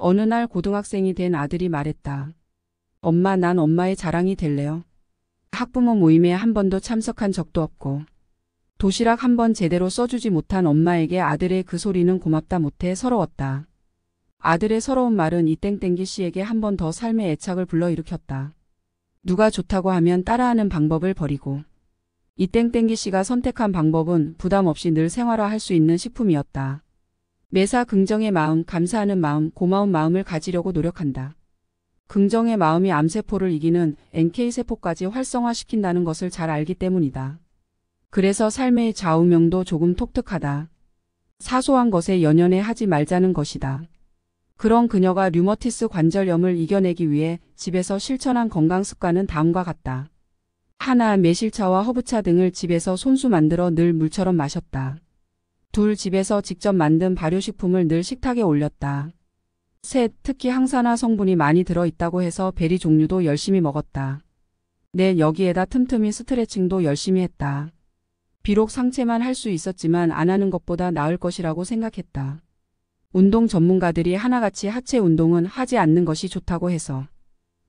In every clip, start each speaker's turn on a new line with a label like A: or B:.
A: 어느 날 고등학생이 된 아들이 말했다. 엄마 난 엄마의 자랑이 될래요. 학부모 모임에 한 번도 참석한 적도 없고 도시락 한 번 제대로 써주지 못한 엄마에게 아들의 그 소리는 고맙다 못해 서러웠다. 아들의 서러운 말은 이땡땡기 씨에게 한 번 더 삶의 애착을 불러일으켰다. 누가 좋다고 하면 따라하는 방법을 버리고 이땡땡기 씨가 선택한 방법은 부담 없이 늘 생활화할 수 있는 식품이었다. 매사 긍정의 마음, 감사하는 마음, 고마운 마음을 가지려고 노력한다. 긍정의 마음이 암세포를 이기는 NK세포까지 활성화시킨다는 것을 잘 알기 때문이다. 그래서 삶의 좌우명도 조금 독특하다. 사소한 것에 연연해 하지 말자는 것이다. 그런 그녀가 류머티스 관절염을 이겨내기 위해 집에서 실천한 건강 습관은 다음과 같다. 하나 매실차와 허브차 등을 집에서 손수 만들어 늘 물처럼 마셨다. 둘 집에서 직접 만든 발효식품을 늘 식탁에 올렸다. 셋 특히 항산화 성분이 많이 들어있다고 해서 베리 종류도 열심히 먹었다. 넷 여기에다 틈틈이 스트레칭도 열심히 했다. 비록 상체만 할 수 있었지만 안 하는 것보다 나을 것이라고 생각했다. 운동 전문가들이 하나같이 하체 운동은 하지 않는 것이 좋다고 해서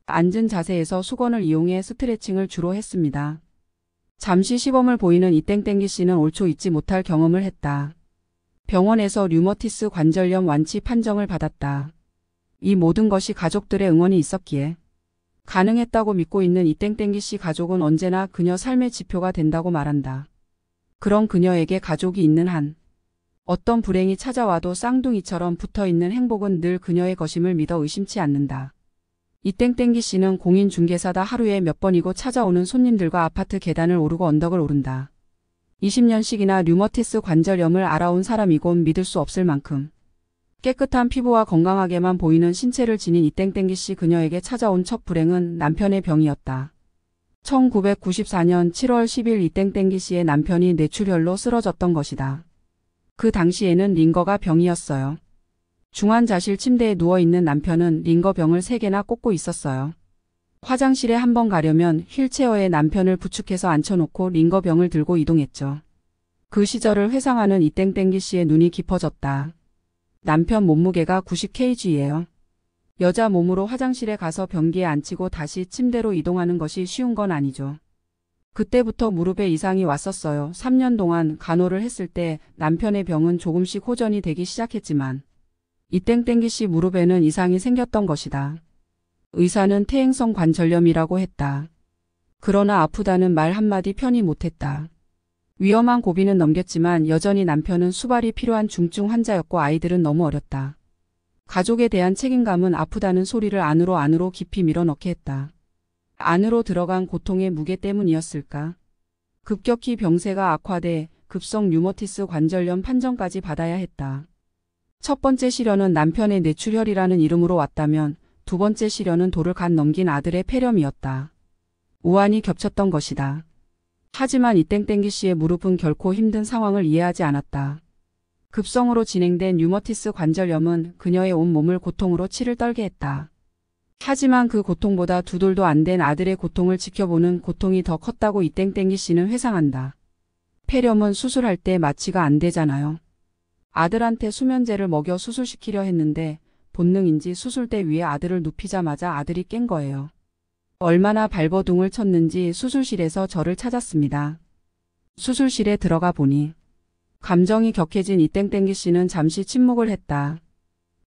A: 앉은 자세에서 수건을 이용해 스트레칭을 주로 했습니다. 잠시 시범을 보이는 이땡땡기 씨는 올초 잊지 못할 경험을 했다. 병원에서 류머티스 관절염 완치 판정을 받았다. 이 모든 것이 가족들의 응원이 있었기에 가능했다고 믿고 있는 이땡땡기 씨 가족은 언제나 그녀 삶의 지표가 된다고 말한다. 그런 그녀에게 가족이 있는 한 어떤 불행이 찾아와도 쌍둥이처럼 붙어있는 행복은 늘 그녀의 것임을 믿어 의심치 않는다. 이땡땡기 씨는 공인중개사다 하루에 몇 번이고 찾아오는 손님들과 아파트 계단을 오르고 언덕을 오른다. 20년씩이나 류머티스 관절염을 알아온 사람이곤 믿을 수 없을 만큼 깨끗한 피부와 건강하게만 보이는 신체를 지닌 이땡땡기 씨 그녀에게 찾아온 첫 불행은 남편의 병이었다. 1994년 7월 10일 이땡땡기 씨의 남편이 뇌출혈로 쓰러졌던 것이다. 그 당시에는 링거가 병이었어요. 중환자실 침대에 누워있는 남편은 링거병을 3개나 꽂고 있었어요. 화장실에 한번 가려면 휠체어에 남편을 부축해서 앉혀놓고 링거병을 들고 이동했죠. 그 시절을 회상하는 이땡땡기 씨의 눈이 깊어졌다. 남편 몸무게가 90kg예요. 여자 몸으로 화장실에 가서 변기에 앉히고 다시 침대로 이동하는 것이 쉬운 건 아니죠. 그때부터 무릎에 이상이 왔었어요. 3년 동안 간호를 했을 때 남편의 병은 조금씩 호전이 되기 시작했지만 이땡땡기 씨 무릎에는 이상이 생겼던 것이다. 의사는 퇴행성 관절염이라고 했다. 그러나 아프다는 말 한마디 편히 못했다. 위험한 고비는 넘겼지만 여전히 남편은 수발이 필요한 중증 환자였고 아이들은 너무 어렸다. 가족에 대한 책임감은 아프다는 소리를 안으로 안으로 깊이 밀어넣게 했다. 안으로 들어간 고통의 무게 때문이었을까? 급격히 병세가 악화돼 급성 류머티스 관절염 판정까지 받아야 했다. 첫 번째 시련은 남편의 뇌출혈이라는 이름으로 왔다면 두 번째 시련은 도를 간 넘긴 아들의 폐렴이었다. 우환이 겹쳤던 것이다. 하지만 이땡땡기 씨의 무릎은 결코 힘든 상황을 이해하지 않았다. 급성으로 진행된 류머티스 관절염은 그녀의 온 몸을 고통으로 치를 떨게 했다. 하지만 그 고통보다 두 돌도 안 된 아들의 고통을 지켜보는 고통이 더 컸다고 이땡땡기 씨는 회상한다. 폐렴은 수술할 때 마취가 안 되잖아요. 아들한테 수면제를 먹여 수술시키려 했는데 본능인지 수술대 위에 아들을 눕히자마자 아들이 깬 거예요. 얼마나 발버둥을 쳤는지 수술실에서 저를 찾았습니다. 수술실에 들어가 보니 감정이 격해진 이땡땡기 씨는 잠시 침묵을 했다.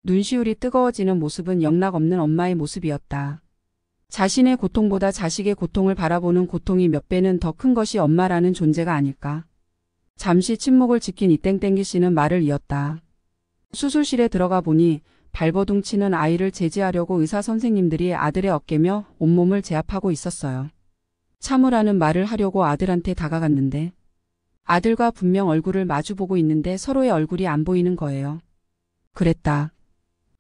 A: 눈시울이 뜨거워지는 모습은 영락없는 엄마의 모습이었다. 자신의 고통보다 자식의 고통을 바라보는 고통이 몇 배는 더 큰 것이 엄마라는 존재가 아닐까. 잠시 침묵을 지킨 이땡땡기 씨는 말을 이었다. 수술실에 들어가 보니 발버둥 치는 아이를 제지하려고 의사 선생님들이 아들의 어깨며 온몸을 제압하고 있었어요. 참으라는 말을 하려고 아들한테 다가갔는데 아들과 분명 얼굴을 마주보고 있는데 서로의 얼굴이 안 보이는 거예요. 그랬다.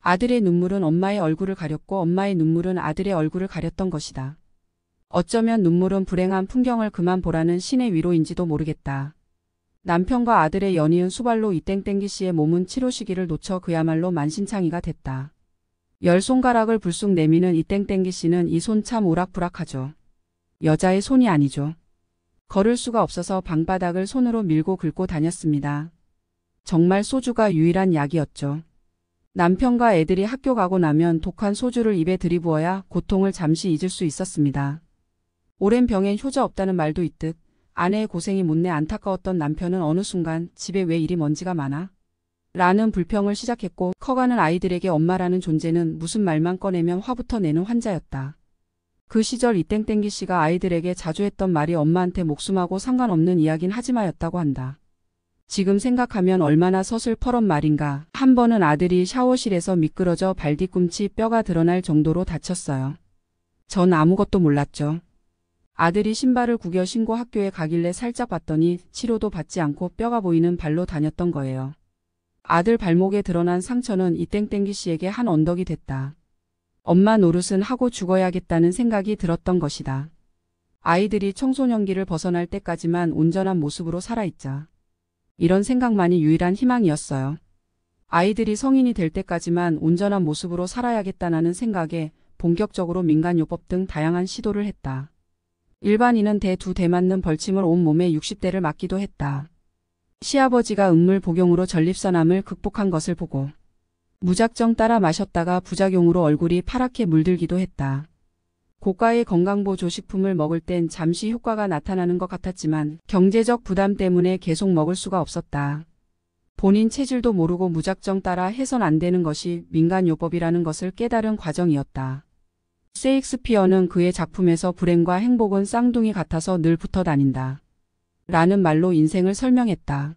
A: 아들의 눈물은 엄마의 얼굴을 가렸고 엄마의 눈물은 아들의 얼굴을 가렸던 것이다. 어쩌면 눈물은 불행한 풍경을 그만 보라는 신의 위로인지도 모르겠다. 남편과 아들의 연이은 수발로 이땡땡기 씨의 몸은 치료 시기를 놓쳐 그야말로 만신창이가 됐다. 열 손가락을 불쑥 내미는 이땡땡기 씨는 이 손 참 오락부락하죠. 여자의 손이 아니죠. 걸을 수가 없어서 방바닥을 손으로 밀고 긁고 다녔습니다. 정말 소주가 유일한 약이었죠. 남편과 애들이 학교 가고 나면 독한 소주를 입에 들이부어야 고통을 잠시 잊을 수 있었습니다. 오랜 병엔 효자 없다는 말도 있듯 아내의 고생이 못내 안타까웠던 남편은 어느 순간 집에 왜 이리 먼지가 많아? 라는 불평을 시작했고 커가는 아이들에게 엄마라는 존재는 무슨 말만 꺼내면 화부터 내는 환자였다. 그 시절 이땡땡기 씨가 아이들에게 자주 했던 말이 엄마한테 목숨하고 상관없는 이야긴 하지마였다고 한다. 지금 생각하면 얼마나 서슬퍼런 말인가. 한 번은 아들이 샤워실에서 미끄러져 발뒤꿈치 뼈가 드러날 정도로 다쳤어요. 전 아무것도 몰랐죠. 아들이 신발을 구겨 신고 학교에 가길래 살짝 봤더니 치료도 받지 않고 뼈가 보이는 발로 다녔던 거예요. 아들 발목에 드러난 상처는 이땡땡기 씨에게 한 언덕이 됐다. 엄마 노릇은 하고 죽어야겠다는 생각이 들었던 것이다. 아이들이 청소년기를 벗어날 때까지만 온전한 모습으로 살아있자. 이런 생각만이 유일한 희망이었어요. 아이들이 성인이 될 때까지만 온전한 모습으로 살아야겠다는 생각에 본격적으로 민간요법 등 다양한 시도를 했다. 일반인은 대두 대맞는 벌침을 온몸에 60대를 맞기도 했다. 시아버지가 음물 복용으로 전립선암을 극복한 것을 보고 무작정 따라 마셨다가 부작용으로 얼굴이 파랗게 물들기도 했다. 고가의 건강보조식품을 먹을 땐 잠시 효과가 나타나는 것 같았지만 경제적 부담 때문에 계속 먹을 수가 없었다. 본인 체질도 모르고 무작정 따라 해선 안 되는 것이 민간요법이라는 것을 깨달은 과정이었다. 세익스피어는 그의 작품에서 불행과 행복은 쌍둥이 같아서 늘 붙어 다닌다. 라는 말로 인생을 설명했다.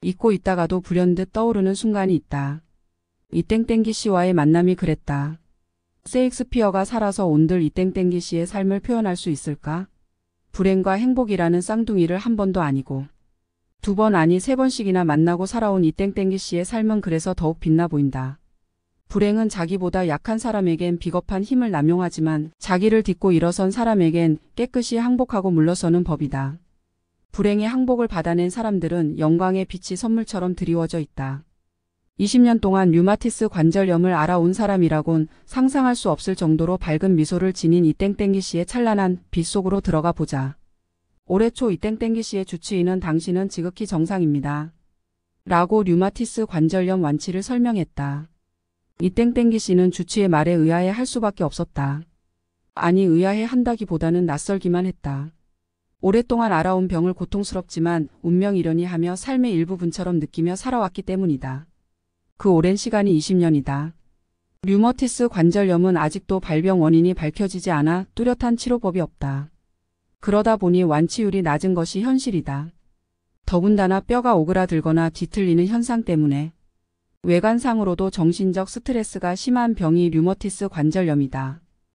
A: 잊고 있다가도 불현듯 떠오르는 순간이 있다. 이땡땡기 씨와의 만남이 그랬다. 세익스피어가 살아서 온들 이땡땡기 씨의 삶을 표현할 수 있을까? 불행과 행복이라는 쌍둥이를 한 번도 아니고 두 번 아니 세 번씩이나 만나고 살아온 이땡땡기 씨의 삶은 그래서 더욱 빛나 보인다. 불행은 자기보다 약한 사람에겐 비겁한 힘을 남용하지만 자기를 딛고 일어선 사람에겐 깨끗이 항복하고 물러서는 법이다. 불행의 항복을 받아낸 사람들은 영광의 빛이 선물처럼 드리워져 있다. 20년 동안 류마티스 관절염을 알아온 사람이라곤 상상할 수 없을 정도로 밝은 미소를 지닌 이땡땡기 씨의 찬란한 빛 속으로 들어가 보자. 올해 초 이땡땡기 씨의 주치의는 당신은 지극히 정상입니다. 라고 류마티스 관절염 완치를 설명했다. 이땡땡기 씨는 주치의 말에 의아해 할 수밖에 없었다. 아니 의아해 한다기보다는 낯설기만 했다. 오랫동안 알아온 병을 고통스럽지만 운명이려니 하며 삶의 일부분처럼 느끼며 살아왔기 때문이다. 그 오랜 시간이 20년이다. 류머티스 관절염은 아직도 발병 원인이 밝혀지지 않아 뚜렷한 치료법이 없다. 그러다 보니 완치율이 낮은 것이 현실이다. 더군다나 뼈가 오그라들거나 뒤틀리는 현상 때문에 외관상으로도 정신적 스트레스가 심한 병이 류머티스 관절염이다.